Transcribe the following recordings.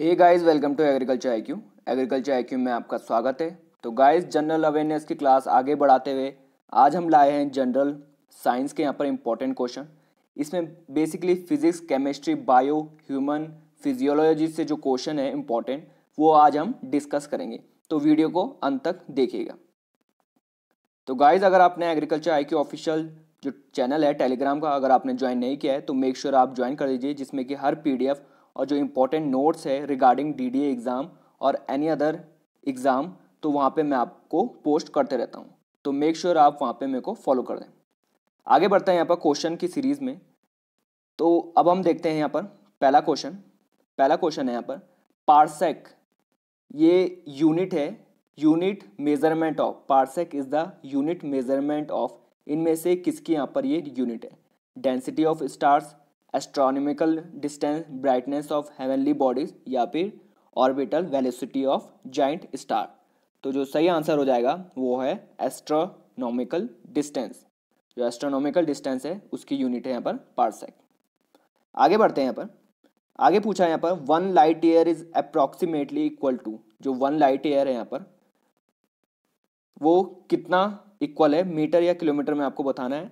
hey guys welcome to agriculture I Q agriculture I Q में आपका स्वागत है तो गाइस जनरल अवेयरनेस की क्लास आगे बढ़ाते हुए आज हम लाए हैं जनरल साइंस के यहाँ पर इम्पोर्टेंट क्वेश्चन इसमें basically physics chemistry bio human physiology से जो क्वेश्चन है इम्पोर्टेंट वो आज हम डिस्कस करेंगे तो वीडियो को अंत तक देखिएगा तो गाइज अगर आपने एग्रीकल्चर आई क्यू ऑफिशियल जो चैनल है टेलीग्राम का अगर आपने ज्वाइन नहीं किया है तो मेक श्योर sure आप ज्वाइन कर लीजिए जिसमें कि हर एफ और जो इम्पोर्टेंट नोट्स है रिगार्डिंग डी एग्ज़ाम और एनी अदर एग्ज़ाम तो वहाँ पर मैं आपको पोस्ट करते रहता हूँ तो मेक श्योर sure आप वहाँ पर मेरे को फॉलो कर दें आगे बढ़ते हैं यहाँ पर क्वेश्चन की सीरीज़ में तो अब हम देखते हैं यहाँ पर पहला क्वेश्चन पहला क्वेश्चन है यहाँ पर पार्सेक ये यूनिट है unit measurement of parsec is the unit measurement of इनमें से किसकी यहाँ पर ये यूनिट है density of stars astronomical distance brightness of heavenly bodies या फिर orbital velocity of giant star तो जो सही आंसर हो जाएगा वो है एस्ट्रोनॉमिकल डिस्टेंस जो एस्ट्रोनॉमिकल डिस्टेंस है उसकी यूनिट है यहाँ पर पार्सेक आगे बढ़ते हैं यहाँ पर आगे पूछा है यहाँ पर one light year is approximately equal to जो वन लाइट ईयर है यहाँ पर वो कितना इक्वल है मीटर या किलोमीटर में आपको बताना है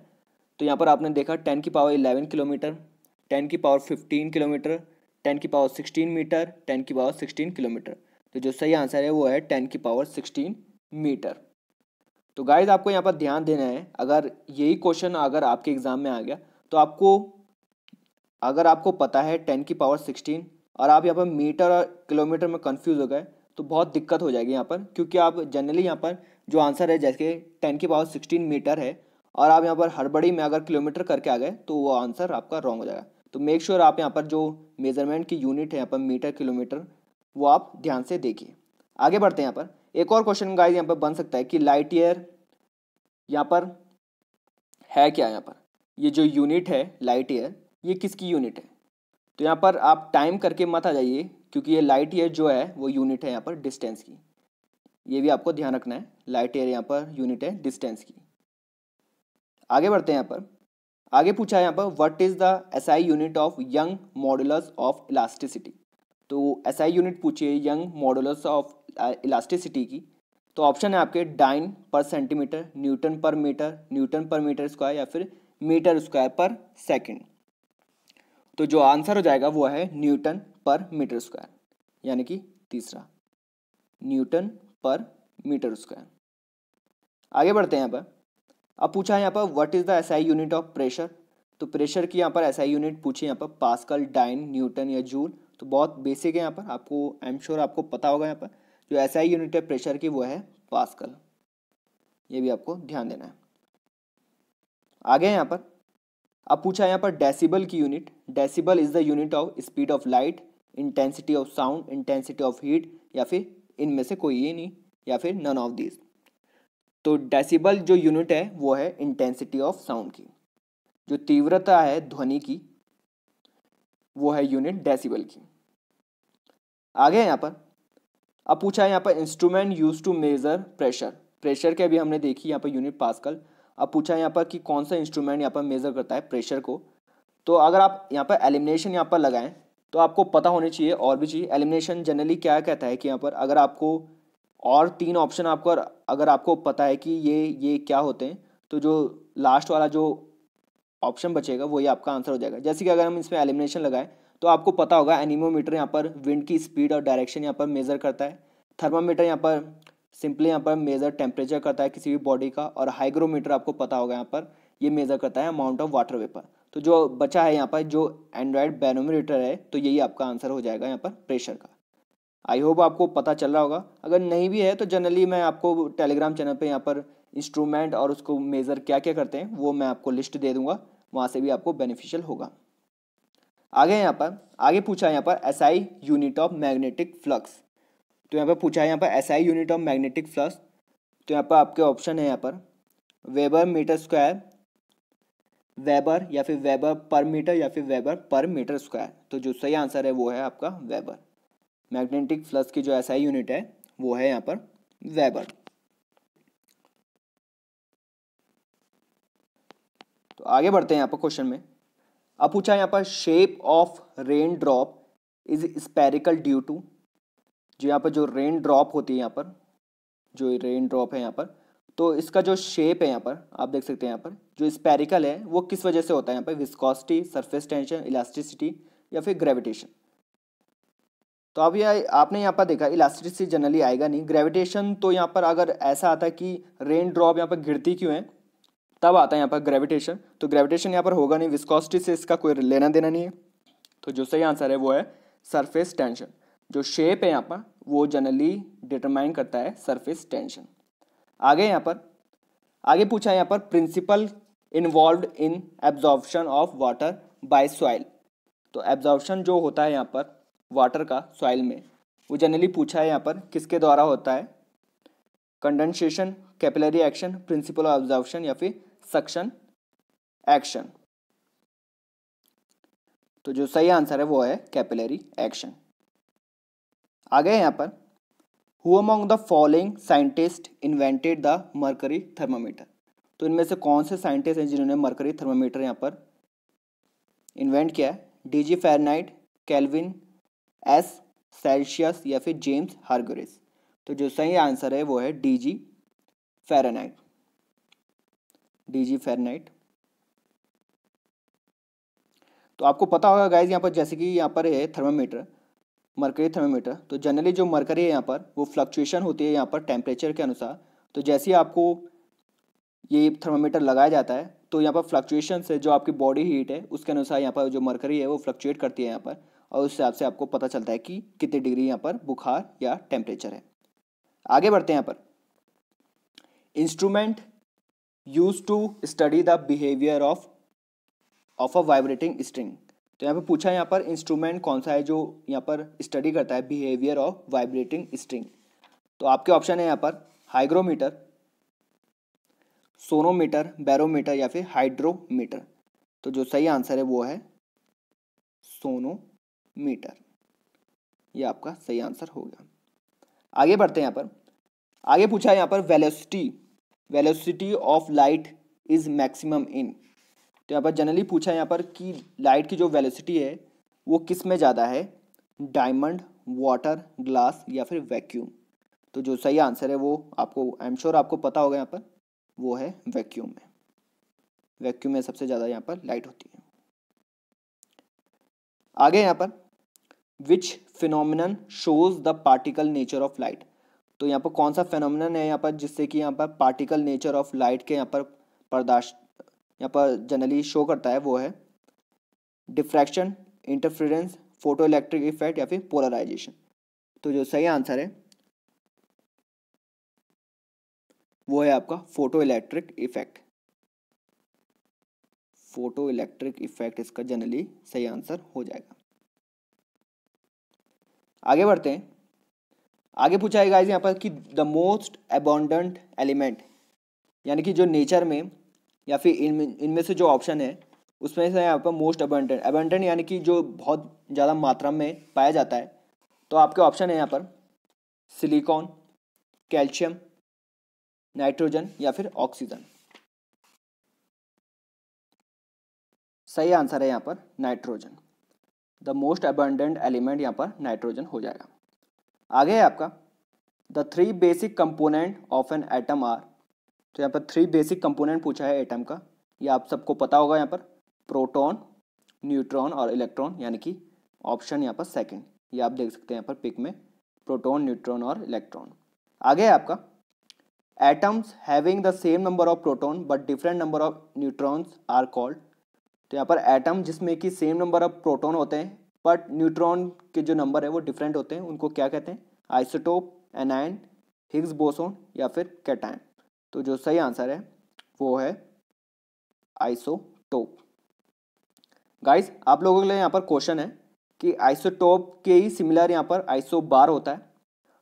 तो यहाँ पर आपने देखा टेन की पावर इलेवन किलोमीटर टेन की पावर फिफ्टीन किलोमीटर टेन की पावर सिक्सटीन मीटर टेन की पावर सिक्सटीन किलोमीटर तो जो सही आंसर है वो है टेन की पावर सिक्सटीन मीटर तो गाइज आपको यहाँ पर ध्यान देना है अगर यही क्वेश्चन अगर आपके एग्ज़ाम में आ गया तो आपको अगर आपको पता है टेन की पावर सिक्सटीन और आप यहाँ पर मीटर और किलोमीटर में कन्फ्यूज़ हो गए तो बहुत दिक्कत हो जाएगी यहाँ पर क्योंकि आप जनरली यहाँ पर जो आंसर है जैसे टेन की पावर सिक्सटीन मीटर है और आप यहाँ पर हड़बड़ी में अगर किलोमीटर करके आ गए तो वो आंसर आपका रॉन्ग हो जाएगा तो मेक श्योर sure आप यहाँ पर जो मेजरमेंट की यूनिट है यहाँ पर मीटर किलोमीटर वो आप ध्यान से देखिए आगे बढ़ते हैं यहाँ पर एक और क्वेश्चन गाइज यहाँ पर बन सकता है कि लाइट ईयर यहाँ पर है क्या यहाँ पर ये जो यूनिट है लाइट ईयर ये किसकी यूनिट है तो यहाँ पर आप टाइम करके मत आ जाइए क्योंकि ये लाइट ईयर जो है वो यूनिट है यहाँ पर डिस्टेंस की ये भी आपको ध्यान रखना है लाइट ईयर यहाँ पर यूनिट है डिस्टेंस की आगे बढ़ते हैं यहाँ पर आगे पूछा है यहाँ पर what is the S I unit of Young modulus of elasticity तो एस आई यूनिट पूछिए यंग मॉडुलस ऑफ इलास्टिसिटी की तो ऑप्शन है आपके dyne per centimetre newton per metre newton per metre square या फिर मीटर स्क्वायर पर second तो जो आंसर हो जाएगा वो है न्यूटन पर मीटर स्क्वायर यानी कि तीसरा न्यूटन पर मीटर स्क्वायर आगे बढ़ते हैं यहाँ पर अब पूछा है यहाँ पर what is the SI unit of pressure तो प्रेशर की यहाँ पर एसआई यूनिट पूछे यहाँ पर पास्कल डाइन न्यूटन या जूल तो बहुत बेसिक है यहाँ पर आपको आई एम श्योर आपको पता होगा यहाँ पर जो एसआई यूनिट है प्रेशर की वो है पास्कल ये भी आपको ध्यान देना है आगे यहाँ पर अब पूछा है यहाँ पर डेसिबल की unit decibel is the unit of speed of light intensity of sound intensity of heat या फिर इनमें से कोई ये नहीं या फिर नन ऑफ दीज तो डेसिबल जो यूनिट है वो है इंटेंसिटी ऑफ साउंड की जो तीव्रता है ध्वनि की वो है यूनिट डेसिबल की आगे यहाँ पर अब पूछा है यहाँ पर instrument use to measure pressure pressure के अभी हमने देखी यहाँ पर यूनिट पास्कल अब पूछा है यहाँ पर कि कौन सा इंस्ट्रूमेंट यहाँ पर मेजर करता है प्रेशर को तो अगर आप यहाँ पर एलिमिनेशन यहाँ पर लगाएं तो आपको पता होना चाहिए और भी चाहिए एलिमिनेशन जनरली क्या कहता है कि यहाँ पर अगर आपको और तीन ऑप्शन आपको अगर आपको पता है कि ये ये क्या होते हैं तो जो लास्ट वाला जो ऑप्शन बचेगा वही आपका आंसर हो जाएगा जैसे कि अगर हम इसमें एलिमिनेशन लगाएं तो आपको पता होगा एनिमोमीटर यहाँ पर विंड की स्पीड और डायरेक्शन यहाँ पर मेज़र करता है थर्मामीटर यहाँ पर सिंपली यहाँ पर मेज़र टेम्परेचर करता है किसी भी बॉडी का और हाइग्रोमीटर आपको पता होगा यहाँ पर ये मेज़र करता है अमाउंट ऑफ वाटर वेपर तो जो बचा है यहाँ पर जो एंड्रॉयड बैनोमीटर है तो यही आपका आंसर हो जाएगा यहाँ पर प्रेशर का आई होप आपको पता चल रहा होगा अगर नहीं भी है तो जनरली मैं आपको टेलीग्राम चैनल पे यहाँ पर इंस्ट्रूमेंट और उसको मेज़र क्या क्या करते हैं वो मैं आपको लिस्ट दे दूंगा वहाँ से भी आपको बेनिफिशियल होगा आगे यहाँ पर आगे पूछा है यहाँ पर S I unit of magnetic flux तो यहाँ पर पूछा है यहाँ पर S I unit of magnetic flux तो यहाँ पर आपके ऑप्शन है यहाँ पर वेबर मीटर स्क्वायर वेबर या फिर वेबर पर मीटर या फिर वेबर पर मीटर स्क्वायर तो जो सही आंसर है वो है आपका वेबर मैग्नेटिक फ्लक्स की जो एसआई यूनिट है वो है यहाँ पर वेबर तो आगे बढ़ते हैं यहाँ पर क्वेश्चन में अब पूछा है यहाँ पर shape of rain drop is spherical due to जो यहाँ पर जो रेन ड्रॉप होती है यहाँ पर जो रेन ड्रॉप है यहाँ पर तो इसका जो शेप है यहाँ पर आप देख सकते हैं यहाँ पर जो स्पेरिकल है वो किस वजह से होता है यहाँ पर विस्कॉसिटी सरफेस टेंशन इलास्टिसिटी या फिर ग्रेविटेशन तो अभी आपने यहाँ पर देखा इलास्ट्रिसिटी जनरली आएगा नहीं ग्रेविटेशन तो यहाँ पर अगर ऐसा आता है कि रेन ड्रॉप यहाँ पर गिरती क्यों है तब आता है यहाँ पर ग्रेविटेशन तो ग्रेविटेशन यहाँ पर होगा नहीं विस्कॉसिटी से इसका कोई लेना देना नहीं है तो जो सही आंसर है वो है सरफेस टेंशन जो शेप है यहाँ पर वो जनरली डिटरमाइन करता है सरफेस टेंशन आगे यहाँ पर आगे पूछा है यहाँ पर principle involve in absorption of water by soil तो एब्जॉर्बशन जो होता है यहाँ पर वाटर का सॉइल में वो जनरली पूछा है यहाँ पर किसके द्वारा होता है condensation capillary action principle of observation या फिर सक्शन एक्शन तो जो सही आंसर है वो है कैपिलरी एक्शन आगे यहाँ पर who among the following scientist invented the mercury thermometer तो इनमें से कौन से साइंटिस्ट हैं जिन्होंने मरकरी थर्मामीटर यहाँ पर इन्वेंट किया है D G Fahrenheit Kelvin S Celsius या फिर जेम्स हार्गोरिस तो जो सही आंसर है वो है D G Fahrenheit D G Fahrenheit तो आपको पता होगा गाइज यहाँ पर जैसे कि यहाँ पर है थर्मामीटर मरकरी थर्मामीटर तो जनरली जो मरकरी है यहाँ पर वो फ्लक्चुएशन होती है यहाँ पर टेम्परेचर के अनुसार तो जैसे ही आपको ये थर्मामीटर लगाया जाता है तो यहाँ पर फ्लक्चुएशन से जो आपकी बॉडी हीट है उसके अनुसार यहाँ पर जो मरकरी है वो फ्लक्चुएट करती है यहाँ पर और उस हिसाब से आपको पता चलता है कि कितनी डिग्री यहाँ पर बुखार या टेम्परेचर है आगे बढ़ते हैं यहाँ पर instrument use to study the behaviour of of a vibrating string तो यहाँ पर पूछा यहाँ पर इंस्ट्रूमेंट कौन सा है जो यहाँ पर स्टडी करता है बिहेवियर ऑफ वाइब्रेटिंग स्ट्रिंग तो आपके ऑप्शन है यहाँ पर हाइग्रोमीटर सोनोमीटर बैरोमीटर या फिर हाइड्रोमीटर तो जो सही आंसर है वो है सोनो मीटर ये आपका सही आंसर हो गया आगे बढ़ते हैं यहाँ पर आगे पूछा है यहाँ पर velocity velocity of light is maximum in तो यहाँ पर जनरली पूछा है यहाँ पर कि लाइट की जो वेलोसिटी है वो किस में ज़्यादा है डायमंड वाटर ग्लास या फिर वैक्यूम तो जो सही आंसर है वो आपको आई एम श्योर आपको पता होगा यहाँ पर वो है वैक्यूम में वैक्यूम में सबसे ज़्यादा यहाँ पर लाइट होती है आगे यहाँ पर which phenomenon shows the particle nature of light तो यहाँ पर कौन सा फिनोमिनन है यहाँ पर जिससे कि यहाँ पर पार्टिकल नेचर ऑफ लाइट के यहाँ पर प्रदाश यहाँ पर जनरली शो करता है वो है diffraction interference photo electric effect या फिर पोलराइजेशन तो जो सही आंसर है वो है आपका photo electric effect photo electric effect इसका जनरली सही आंसर हो जाएगा आगे बढ़ते हैं आगे पूछा है गाइज यहाँ पर कि द मोस्ट एबोंडेंट एलिमेंट यानी कि जो नेचर में या फिर इनमें इनमें से जो ऑप्शन है उसमें से यहाँ पर मोस्ट अबंडेंट एबोंडेंट यानी कि जो बहुत ज़्यादा मात्रा में पाया जाता है तो आपके ऑप्शन है यहाँ पर सिलिकॉन कैल्शियम नाइट्रोजन या फिर ऑक्सीजन सही आंसर है यहाँ पर nitrogen the most abundant element यहाँ पर नाइट्रोजन हो जाएगा आगे है आपका the three basic component of an atom are तो यहाँ पर थ्री बेसिक कंपोनेंट पूछा है एटम का ये आप सबको पता होगा यहाँ पर प्रोटोन न्यूट्रॉन और इलेक्ट्रॉन यानी कि ऑप्शन यहाँ पर सेकेंड ये आप देख सकते हैं यहाँ पर पिक में प्रोटोन न्यूट्रॉन और इलेक्ट्रॉन आगे है आपका atoms having the same number of proton but different number of neutrons are called तो यहाँ पर एटम जिसमें कि सेम नंबर ऑफ प्रोटोन होते हैं बट न्यूट्रॉन के जो नंबर है वो डिफरेंट होते हैं उनको क्या कहते हैं आइसोटोप एनाइन हिग्स बोसोन या फिर कैटाइन तो जो सही आंसर है वो है आइसोटोप गाइस आप लोगों के लिए यहाँ पर क्वेश्चन है कि आइसोटोप के ही सिमिलर यहाँ पर आइसो बार होता है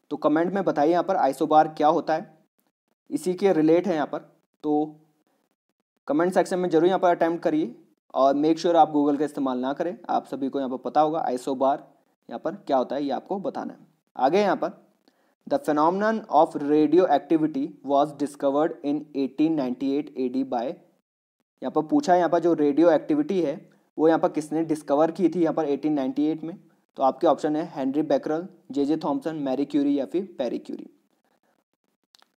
तो कमेंट में बताइए यहाँ पर आइसो बार क्या होता है इसी के रिलेट है यहाँ पर तो कमेंट सेक्शन में जरूर यहाँ पर अटैम्प्ट करिए और मेक श्योर sure आप गूगल का इस्तेमाल ना करें आप सभी को यहाँ पर पता होगा आईसो बार यहाँ पर क्या होता है ये आपको बताना है आगे यहाँ पर the phenomenon of radio activity was discovered in 1898 AD by यहाँ पर पूछा है यहाँ पर जो रेडियो एक्टिविटी है वो यहाँ पर किसने डिस्कवर की थी यहाँ पर 1898 में तो आपके ऑप्शन है Henri Becquerel J J Thomson Marie Curie या फिर पेरी क्यूरी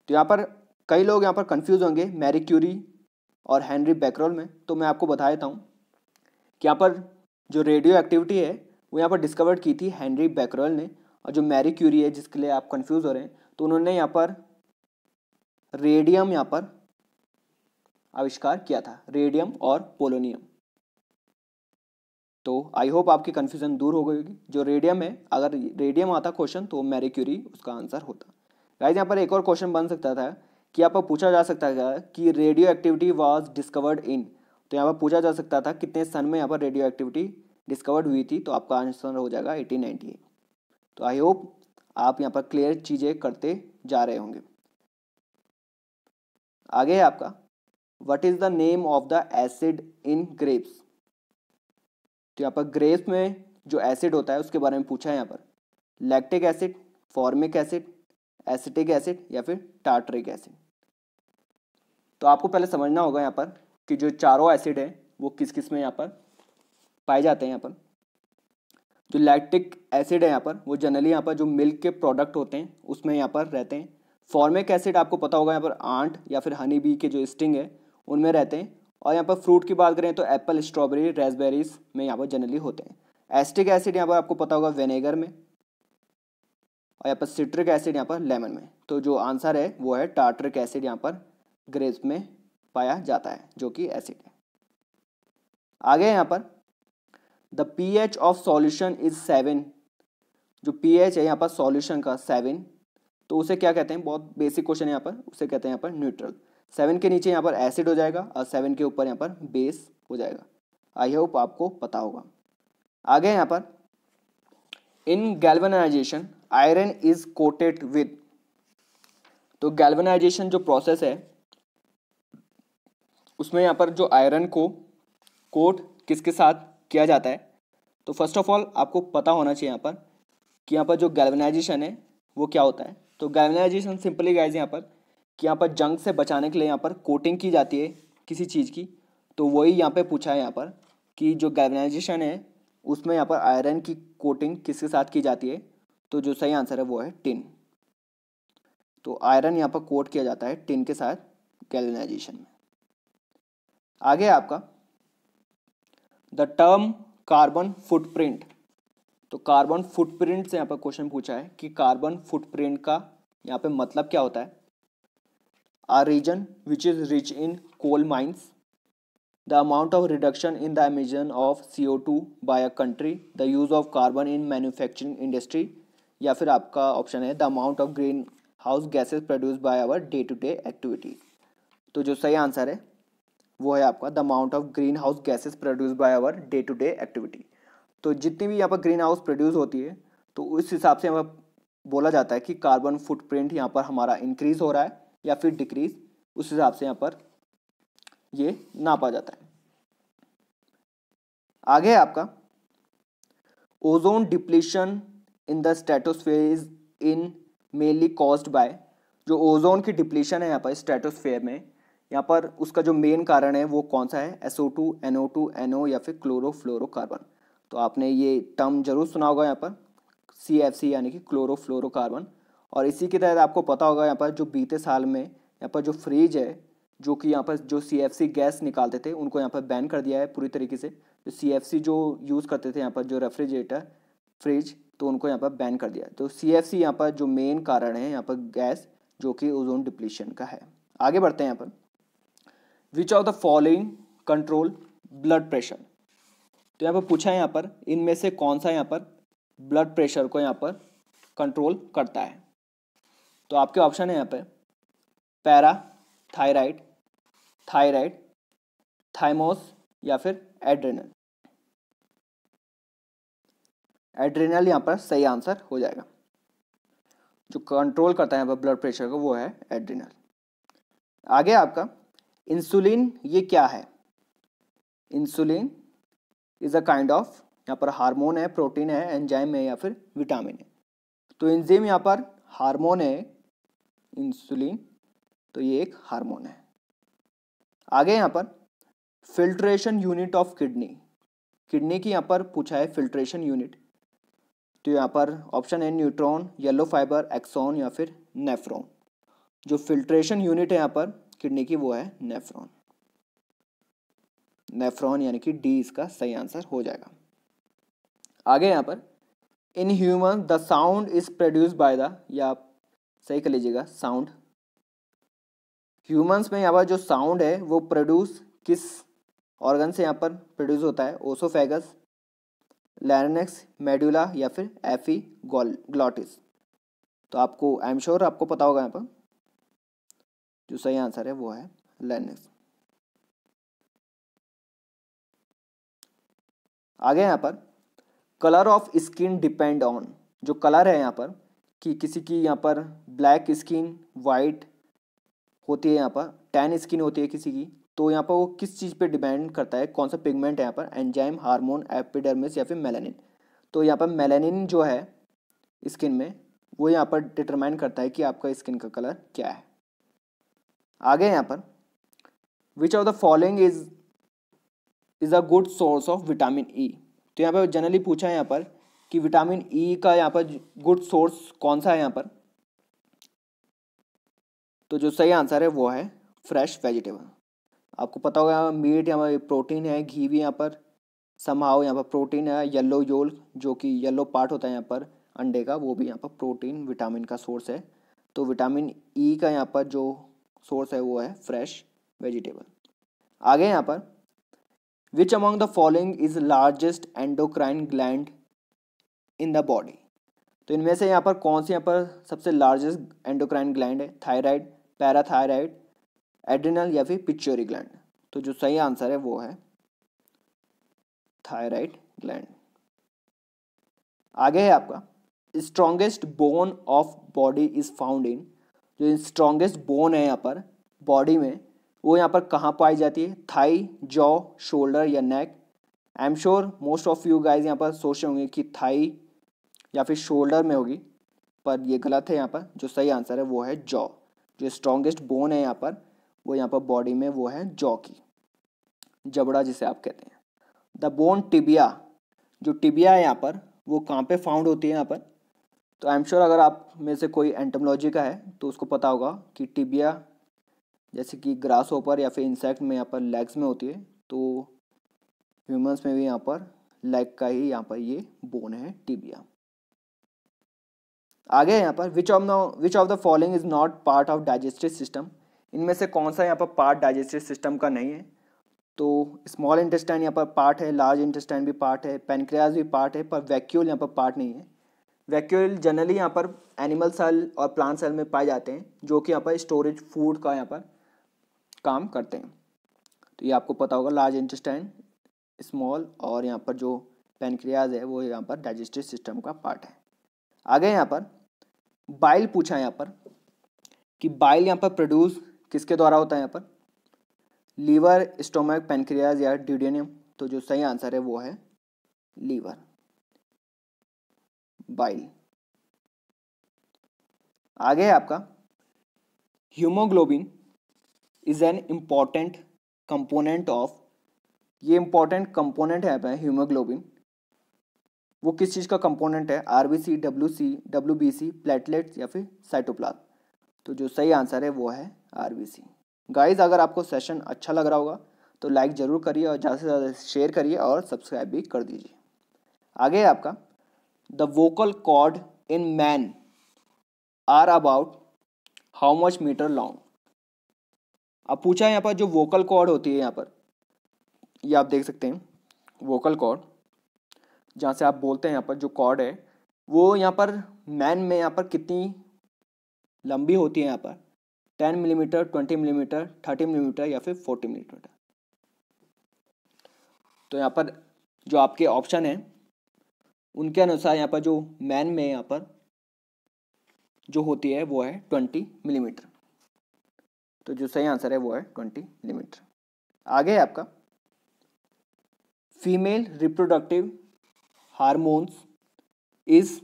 तो यहाँ पर कई लोग यहाँ पर कंफ्यूज होंगे मैरी क्यूरी और हैंनरी बैकरॉल में तो मैं आपको बता देता हूँ कि यहाँ पर जो रेडियो एक्टिविटी है वो यहाँ पर डिस्कवर की थी हैंनरी बैकरॉल ने और जो मैरी क्यूरी है जिसके लिए आप कन्फ्यूज हो रहे हैं तो उन्होंने यहाँ पर रेडियम यहाँ पर आविष्कार किया था रेडियम और पोलोनियम तो आई होप आपकी कन्फ्यूज़न दूर हो गई होगी जो रेडियम है अगर रेडियम आता क्वेश्चन तो मैरी क्यूरी उसका आंसर होता गाइज यहाँ पर एक और क्वेश्चन बन सकता था कि यहाँ पर पूछा जा सकता था कि radio activity was discovered in तो यहाँ पर पूछा जा सकता था कितने सन में यहाँ पर रेडियो एक्टिविटी डिस्कवर्ड हुई थी तो आपका आंसर हो जाएगा एटीन नाइन्टी एट तो आई होप आप यहाँ पर क्लियर चीज़ें करते जा रहे होंगे आगे है आपका what is the name of the acid in grapes तो यहाँ पर ग्रेप्स में जो एसिड होता है उसके बारे में पूछा है यहाँ पर lactic acid formic acid acetic acid या फिर टार्टरिक एसिड तो आपको पहले समझना होगा यहाँ पर कि जो चारों एसिड हैं वो किस किस में यहाँ पर पाए जाते हैं यहाँ पर जो लैक्टिक एसिड है यहाँ पर वो जनरली यहाँ पर जो मिल्क के प्रोडक्ट होते हैं उसमें यहाँ पर रहते हैं फॉर्मिक एसिड आपको पता होगा यहाँ पर आंट या फिर हनी बी के जो स्टिंग है उनमें रहते हैं और यहाँ पर फ्रूट की बात करें तो एप्पल स्ट्रॉबेरी रेसबेरीज में यहाँ पर जनरली होते हैं एस्टिक एसिड यहाँ पर आपको पता होगा वेनेगर में और यहाँ पर सिट्रिक एसिड यहाँ पर लेमन में तो जो आंसर है वो है टार्ट्रिक एसिड यहाँ पर ग्रेप्स में पाया जाता है जो कि एसिड है आगे यहाँ पर the P H of solution is seven जो पी एच है यहाँ पर सॉल्यूशन का सेवन तो उसे क्या कहते हैं बहुत बेसिक क्वेश्चन है यहाँ पर उसे कहते हैं यहाँ पर न्यूट्रल सेवन के नीचे यहाँ पर एसिड हो जाएगा और सेवन के ऊपर यहाँ पर बेस हो जाएगा आई होप आपको पता होगा आगे यहाँ पर in galvanisation iron is coated with तो गैल्वनाइजेशन जो प्रोसेस है उसमें यहाँ पर जो आयरन को कोट किसके साथ किया जाता है तो फर्स्ट ऑफ ऑल आपको पता होना चाहिए यहाँ पर कि यहाँ पर जो गैल्वनाइजेशन है वो क्या होता है तो गैल्वनाइजेशन सिंपली गाइज यहाँ पर कि यहाँ पर जंग से बचाने के लिए यहाँ पर कोटिंग की जाती है किसी चीज़ की तो वही यहाँ पे पूछा है यहाँ पर कि जो गैल्वनाइजेशन है उसमें यहाँ पर आयरन की कोटिंग किसके साथ की जाती है तो जो सही आंसर है वो है टिन तो आयरन यहाँ पर कोट किया जाता है टिन के साथ गैल्वनाइजेशन में आगे आपका द टर्म कार्बन फुटप्रिंट तो कार्बन फुटप्रिंट से यहाँ पर क्वेश्चन पूछा है कि कार्बन फुटप्रिंट का यहाँ पे मतलब क्या होता है a region which is rich in coal mines the amount of reduction in the emission of C O two by a country the use of carbon in manufacturing industry या फिर आपका ऑप्शन है the amount of green house gases produce by our day to day activities तो जो सही answer है वो है आपका the amount of green house gases produce by our day to day activity तो जितनी भी यहाँ पर ग्रीन हाउस प्रोड्यूस होती है तो उस हिसाब से यहाँ बोला जाता है कि कार्बन फुटप्रिंट यहाँ पर हमारा इंक्रीज़ हो रहा है या फिर डिक्रीज उस हिसाब से यहाँ पर ये नापा जाता है आगे है आपका ozone depletion in the stratosphere is in mainly caused by जो ओजोन की डिप्लीशन है यहाँ पर स्टेटोस्फेयर में यहाँ पर उसका जो मेन कारण है वो कौन सा है S O two N O two N O या फिर क्लोरोफ्लोरोकार्बन तो आपने ये टर्म जरूर सुना होगा यहाँ पर सी एफ सी यानी कि क्लोरोफ्लोरोकार्बन और इसी के तहत आपको पता होगा यहाँ पर जो बीते साल में यहाँ पर जो फ्रिज है जो कि यहाँ पर जो सी एफ सी गैस निकालते थे उनको यहाँ पर बैन कर दिया है पूरी तरीके से तो सी एफ सी जो यूज़ करते थे यहाँ पर जो रेफ्रिजरेटर फ्रिज तो उनको यहाँ पर बैन कर दिया तो सी एफ सी यहाँ पर जो मेन कारण है यहाँ पर गैस जो कि ओजोन डिप्लीशन का है आगे बढ़ते हैं यहाँ पर which of the following control blood pressure तो यहाँ पर पूछा है यहाँ पर इनमें से कौन सा यहाँ पर ब्लड प्रेशर को यहाँ पर कंट्रोल करता है तो आपके ऑप्शन है यहाँ पर पैरा थायराइड थायराइड थाइमोस या फिर एड्रेनल एड्रेनल यहाँ पर सही आंसर हो जाएगा जो कंट्रोल करता है यहाँ पर ब्लड प्रेशर को वो है एड्रेनल आगे आपका इंसुलिन ये क्या है insulin is a kind of यहाँ पर हार्मोन है प्रोटीन है एंजाइम है या फिर विटामिन है तो एंजाइम यहाँ पर हार्मोन है इंसुलिन तो ये एक हार्मोन है आगे यहाँ पर filtration unit of kidney kidney की यहाँ पर पूछा है फिल्ट्रेशन यूनिट तो यहाँ पर ऑप्शन है न्यूट्रॉन येलो फाइबर एक्सॉन या फिर नेफ्रॉन जो फिल्ट्रेशन यूनिट है यहाँ पर किडनी की वो है नेफ्रॉन नेफ्रॉन यानी कि डी इसका सही आंसर हो जाएगा आगे यहाँ पर in human the sound is produce by the या आप सही कर लीजिएगा साउंड ह्यूमंस में यहाँ पर जो साउंड है वो प्रोड्यूस किस ऑर्गन से यहाँ पर प्रोड्यूस होता है ओसोफेगस लैरनेक्स मेड्यूला या फिर एफी ग्लॉटिस तो आपको आई एम श्योर आपको पता होगा यहाँ पर जो सही आंसर है वो है लेनिस आगे यहाँ पर colour of skin depend on जो कलर है यहाँ पर कि किसी की यहाँ पर ब्लैक स्किन वाइट होती है यहाँ पर टैन स्किन होती है किसी की तो यहाँ पर वो किस चीज़ पे डिपेंड करता है कौन सा पिगमेंट है यहाँ पर एंजाइम हार्मोन एपिडर्मिस या फिर मेलानिन तो यहाँ पर मेलानिन जो है स्किन में वो यहाँ पर डिटरमाइन करता है कि आपका स्किन का कलर क्या है आगे यहाँ पर which of the following is is a good source of vitamin E तो यहाँ पर जनरली पूछा है यहाँ पर कि विटामिन ई e का यहाँ पर गुड सोर्स कौन सा है यहाँ पर तो जो सही आंसर है वो है फ्रेश वेजिटेबल आपको पता होगा यहाँ मीट यहाँ पर प्रोटीन है घी भी यहाँ पर समाओ यहाँ पर प्रोटीन है येलो योल जो कि येलो पार्ट होता है यहाँ पर अंडे का वो भी यहाँ पर प्रोटीन विटामिन का सोर्स है तो विटामिन ई e का यहाँ पर जो सोर्स है वो है फ्रेश वेजिटेबल आगे यहाँ पर which among the following is largest endocrine gland in the body तो इनमें से यहाँ पर कौन सी यहाँ पर सबसे लार्जेस्ट एंडोक्राइन ग्लैंड है थायराइड पैराथायराइड एड्रिनल या फिर पिच्योरी ग्लैंड तो जो सही आंसर है वो है थायराइड ग्लैंड आगे है आपका strongest bone of body is found in जो स्ट्रॉन्गेस्ट बोन है यहाँ पर बॉडी में वो यहाँ पर कहाँ पाई जाती है थाई जॉ शोल्डर या neck I am sure most of you guys यहाँ पर सोच रहे होंगे कि थाई या फिर शोल्डर में होगी पर ये गलत है यहाँ पर जो सही आंसर है वो है जॉ जो स्ट्रॉन्गेस्ट बोन है यहाँ पर वो यहाँ पर बॉडी में वो है जॉ की जबड़ा जिसे आप कहते हैं द बोन टिबिया जो टिबिया है यहाँ पर वो कहाँ पे फाउंड होती है यहाँ पर तो आई एम श्योर अगर आप में से कोई एंटमोलॉजी का है तो उसको पता होगा कि टिबिया जैसे कि ग्रास ओपर या फिर इंसेक्ट में यहाँ पर लेग्स में होती है तो ह्यूमंस में भी यहाँ पर लेग का ही यहाँ पर ये बोन है टिबिया आगे यहाँ पर which of no which of the following is not part of digestive system इनमें से कौन सा यहाँ पर पार्ट डाइजेस्टिव सिस्टम का नहीं है तो स्मॉल इंटेस्टाइन यहाँ पर पार्ट है लार्ज इंटेस्टाइन भी पार्ट है पेनक्रियाज भी पार्ट है पर वैक्यूल यहाँ पर पार्ट नहीं है वैक्यूल जनरली यहाँ पर एनिमल सेल और प्लांट सेल में पाए जाते हैं जो कि यहाँ पर स्टोरेज फूड का यहाँ पर काम करते हैं तो ये आपको पता होगा लार्ज इंटेस्टाइन स्मॉल और यहाँ पर जो पेनक्रियाज है वो यहाँ पर डाइजेस्टिव सिस्टम का पार्ट है आगे यहाँ पर बाइल पूछा है यहाँ पर कि बाइल यहाँ पर प्रोड्यूस किसके द्वारा होता है यहाँ पर लीवर स्टोमक पेनक्रियाज या ड्यूडेनियम तो जो सही आंसर है वो है लीवर बाइल आगे है आपका haemoglobin is an important component of ये इम्पॉर्टेंट कंपोनेंट है ह्यूमोग्लोबिन वो किस चीज़ का कंपोनेंट है R B C W C W B C platelet या फिर साइटोप्लाज तो जो सही आंसर है वो है आर बी सी गाइज अगर आपको सेशन अच्छा लग रहा होगा तो लाइक ज़रूर करिए और ज़्यादा से ज़्यादा शेयर करिए और सब्सक्राइब भी कर दीजिए आगे है आपका the vocal cord in man are about how much metre long अब पूछा है यहाँ पर जो वोकल कॉर्ड होती है यहाँ पर ये आप देख सकते हैं वोकल कॉर्ड जहाँ से आप बोलते हैं यहाँ पर जो कॉर्ड है वो यहाँ पर मैन में यहाँ पर कितनी लंबी होती है यहाँ पर ten millimetre twenty millimetre thirty millimetre या फिर फोर्टी मिलीमीटर तो यहाँ पर जो आपके ऑप्शन है उनके अनुसार यहाँ पर जो मैन में यहाँ पर जो होती है वो है ट्वेंटी मिलीमीटर तो जो सही आंसर है वो है ट्वेंटी मिलीमीटर आगे है आपका फीमेल रिप्रोडक्टिव हार्मोन्स इज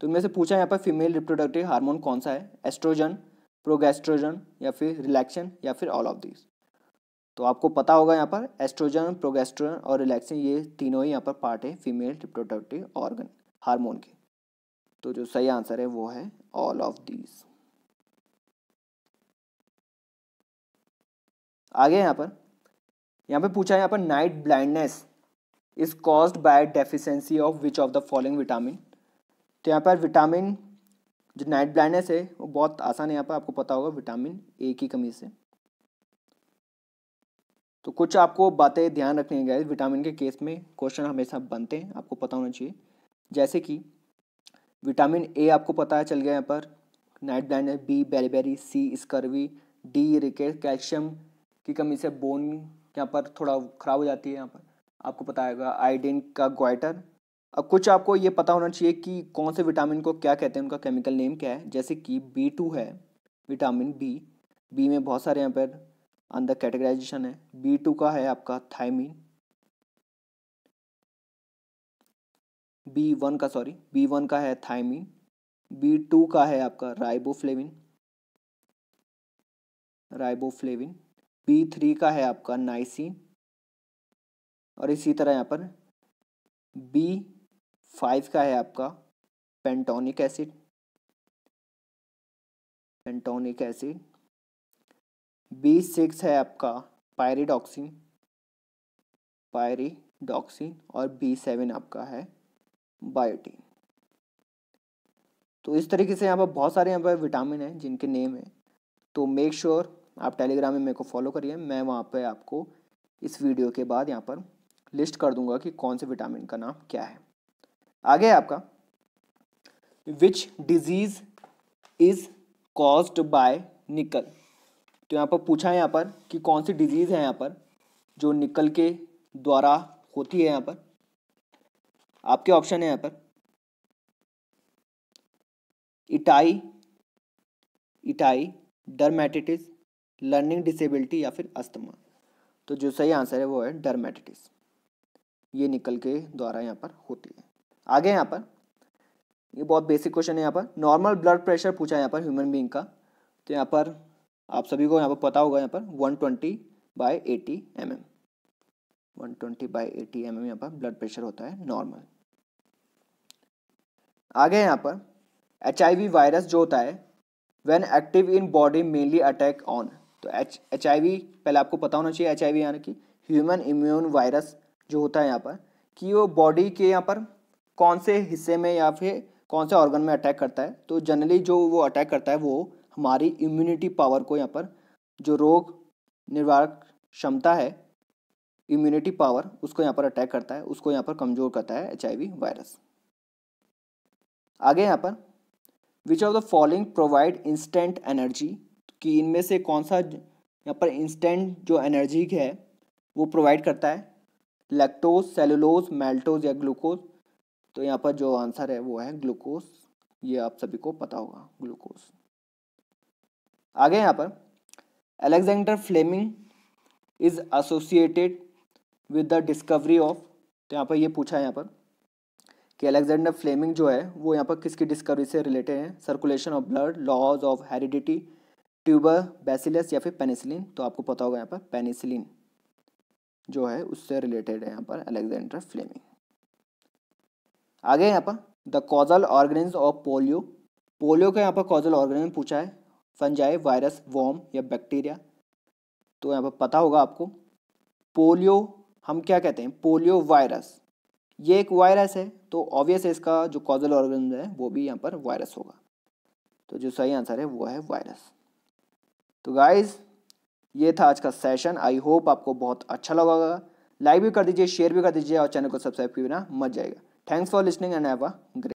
तो इनमें से पूछा यहाँ पर फीमेल रिप्रोडक्टिव हार्मोन कौन सा है एस्ट्रोजन प्रोगेस्ट्रोजन या फिर रिलैक्शन या फिर ऑल ऑफ दिस तो आपको पता होगा यहाँ पर एस्ट्रोजन प्रोगेस्ट्रोजन और रिलैक्सिन ये तीनों ही यहाँ पर पार्ट है फीमेल रिप्रोडक्टिव ऑर्गन हार्मोन के तो जो सही आंसर है वो है ऑल ऑफ दीज आगे यहाँ पर यहाँ पे पूछा है यहाँ पर night blindness is caused by deficiency of which of the following vitamin तो यहाँ पर विटामिन जो नाइट ब्लाइंडनेस है वो बहुत आसान है यहाँ पर आपको पता होगा विटामिन ए की कमी से तो कुछ आपको बातें ध्यान रखनी गए विटामिन के केस में क्वेश्चन हमेशा बनते हैं आपको पता होना चाहिए जैसे कि विटामिन ए आपको पता है चल गया यहाँ पर night blind B beriberi C scurvy D ricket calcium की कमी से बोन यहाँ पर थोड़ा ख़राब हो जाती है यहाँ पर आपको पता आएगा आयोडीन का ग्वाइटर अब कुछ आपको ये पता होना चाहिए कि कौन से विटामिन को क्या कहते हैं उनका केमिकल नेम क्या है जैसे कि बी टू है विटामिन बी बी में बहुत सारे यहाँ पर अंदर कैटेगराइजेशन है बी टू का है आपका थायमीन बी वन का सॉरी बी वन का है थायमीन बी टू का है आपका राइबोफ्लेविन राइबोफ्लेविन बी थ्री का है आपका नाइसिन और इसी तरह यहाँ पर बी फाइव का है आपका pantothenic acid pantothenic acid B six है आपका पायरीडॉक्सिन पायरीडॉक्सिन और बी सेवन आपका है बायोटीन तो इस तरीके से यहाँ पर बहुत सारे यहाँ पर विटामिन हैं जिनके नेम हैं तो मेक श्योर sure आप टेलीग्राम में मेरे को फॉलो करिए मैं वहाँ पर आपको इस वीडियो के बाद यहाँ पर लिस्ट कर दूंगा कि कौन से विटामिन का नाम क्या है आगे है आपका which disease is caused by nickel तो यहाँ पर पूछा है यहाँ पर कि कौन सी डिजीज़ है यहाँ पर जो निकल के द्वारा होती है यहाँ पर आपके ऑप्शन है यहाँ पर itai itai dermatitis learning disability या फिर अस्थमा तो जो सही आंसर है वो है डरमेटिटिस ये निकल के द्वारा यहाँ पर होती है आगे यहाँ पर ये बहुत बेसिक क्वेश्चन है यहाँ पर नॉर्मल ब्लड प्रेशर पूछा है यहाँ पर ह्यूमन बींग का तो यहाँ पर आप सभी को यहाँ पर पता होगा यहाँ पर one twenty by eighty M M one twenty by eighty M M यहाँ पर ब्लड प्रेशर होता है नॉर्मल आगे यहाँ पर एच आई वी वायरस जो होता है when active in body mainly attack on तो एच एच आई वी पहले आपको पता होना चाहिए एच आई वी यानी कि ह्यूमन इम्यून वायरस जो होता है यहाँ पर कि वो बॉडी के यहाँ पर कौन से हिस्से में या फिर कौन से ऑर्गन में अटैक करता है तो जनरली जो वो अटैक करता है वो हमारी इम्यूनिटी पावर को यहाँ पर जो रोग निवारक क्षमता है इम्यूनिटी पावर उसको यहाँ पर अटैक करता है उसको यहाँ पर कमज़ोर करता है एच वायरस आगे यहाँ पर which of the following provide instant energy कि इनमें से कौन सा यहाँ पर इंस्टेंट जो एनर्जी है वो प्रोवाइड करता है लैक्टोज सेलुलोज मेल्टोज या ग्लूकोज तो यहाँ पर जो आंसर है वो है ग्लूकोज ये आप सभी को पता होगा ग्लूकोज आगे यहाँ पर Alexander Fleming is associated with the discovery of तो यहाँ पर ये पूछा है यहाँ पर कि अलेक्जेंडर फ्लेमिंग जो है वो यहाँ पर किसकी डिस्कवरी से रिलेटेड है circulation of blood laws of heredity tuber bacillus या फिर पेनिसिलिन तो आपको पता होगा यहाँ पर पेनिसिलिन जो है उससे रिलेटेड है यहाँ पर अलेक्जेंडर फ्लेमिंग आगे यहाँ पर the causal organism of polio polio का यहाँ पर कॉजल ऑर्गेनिज पूछा है फंजाई वायरस वॉम या बैक्टीरिया तो यहाँ पर पता होगा आपको पोलियो हम क्या कहते हैं पोलियो वायरस ये एक वायरस है तो ऑब्वियस है इसका जो कॉजल ऑर्गन है वो भी यहाँ पर वायरस होगा तो जो सही आंसर है वो है वायरस तो गाइज ये था आज का सेशन आई होप आपको बहुत अच्छा लगा होगा लाइक भी कर दीजिए शेयर भी कर दीजिए और चैनल को सब्सक्राइब किए बिना मत जाएगा thanks for listening and have a great